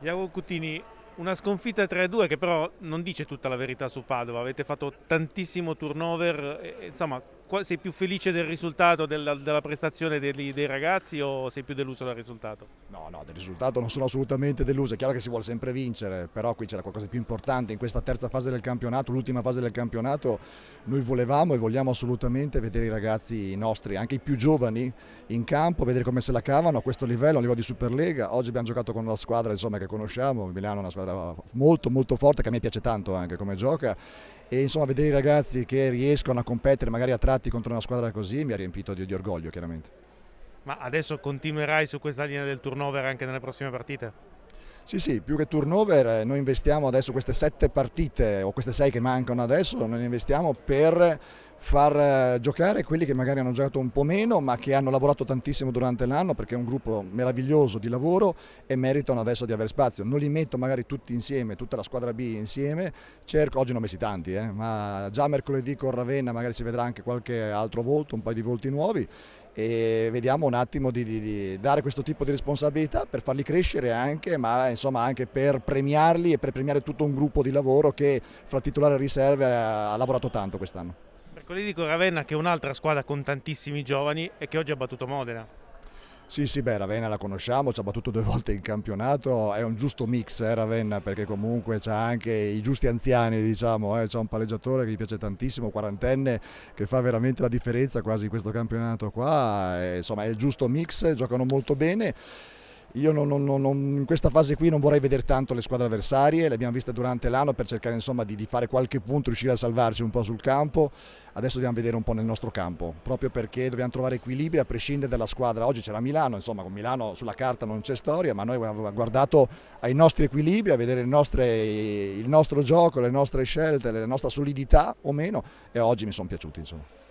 Iago Cutini, una sconfitta 3-2 che però non dice tutta la verità su Padova, avete fatto tantissimo turnover, e, insomma sei più felice del risultato, della, della prestazione dei, dei, ragazzi o sei più deluso dal risultato? No, no, del risultato non sono assolutamente deluso, è chiaro che si vuole sempre vincere, però qui c'era qualcosa di più importante in questa terza fase del campionato, l'ultima fase del campionato, noi volevamo e vogliamo assolutamente vedere i ragazzi nostri, anche i più giovani, in campo, vedere come se la cavano a questo livello, a livello di Superlega, oggi abbiamo giocato con una squadra insomma, che conosciamo, Milano è una squadra molto molto forte che a me piace tanto anche come gioca e insomma vedere i ragazzi che riescono a competere magari a tratti contro una squadra così mi ha riempito di, di orgoglio chiaramente. Ma adesso continuerai su questa linea del turnover anche nelle prossime partite? Sì, sì, più che turnover, eh, noi investiamo adesso queste sette partite o queste sei che mancano adesso, noi investiamo per far eh, giocare quelli che magari hanno giocato un po' meno ma che hanno lavorato tantissimo durante l'anno perché è un gruppo meraviglioso di lavoro e meritano adesso di avere spazio. Non li metto magari tutti insieme, tutta la squadra B insieme, cerco, oggi ne ho messi tanti, eh, ma già mercoledì con Ravenna magari si vedrà anche qualche altro volto, un paio di volti nuovi e vediamo un attimo di, di, di, dare questo tipo di responsabilità per farli crescere anche, ma insomma anche per premiarli e per premiare tutto un gruppo di lavoro che fra titolare e riserve ha lavorato tanto quest'anno. Mercoledì con Ravenna che è un'altra squadra con tantissimi giovani e che oggi ha battuto Modena. Sì, sì, beh, Ravenna la conosciamo, ci ha battuto due volte in campionato, è un giusto mix eh, Ravenna perché comunque c'ha anche i giusti anziani, diciamo, eh, c'è un palleggiatore che gli piace tantissimo, quarantenne, che fa veramente la differenza quasi in questo campionato qua, e, eh, insomma è il giusto mix, giocano molto bene. Io non, non, non, in questa fase qui non vorrei vedere tanto le squadre avversarie, le abbiamo viste durante l'anno per cercare insomma, di, di, fare qualche punto, riuscire a salvarci un po' sul campo, adesso dobbiamo vedere un po' nel nostro campo, proprio perché dobbiamo trovare equilibri a prescindere dalla squadra. Oggi c'era Milano, insomma con Milano sulla carta non c'è storia, ma noi abbiamo guardato ai nostri equilibri, a vedere il, nostre, il nostro gioco, le nostre scelte, la nostra solidità o meno e oggi mi sono piaciuti. Insomma.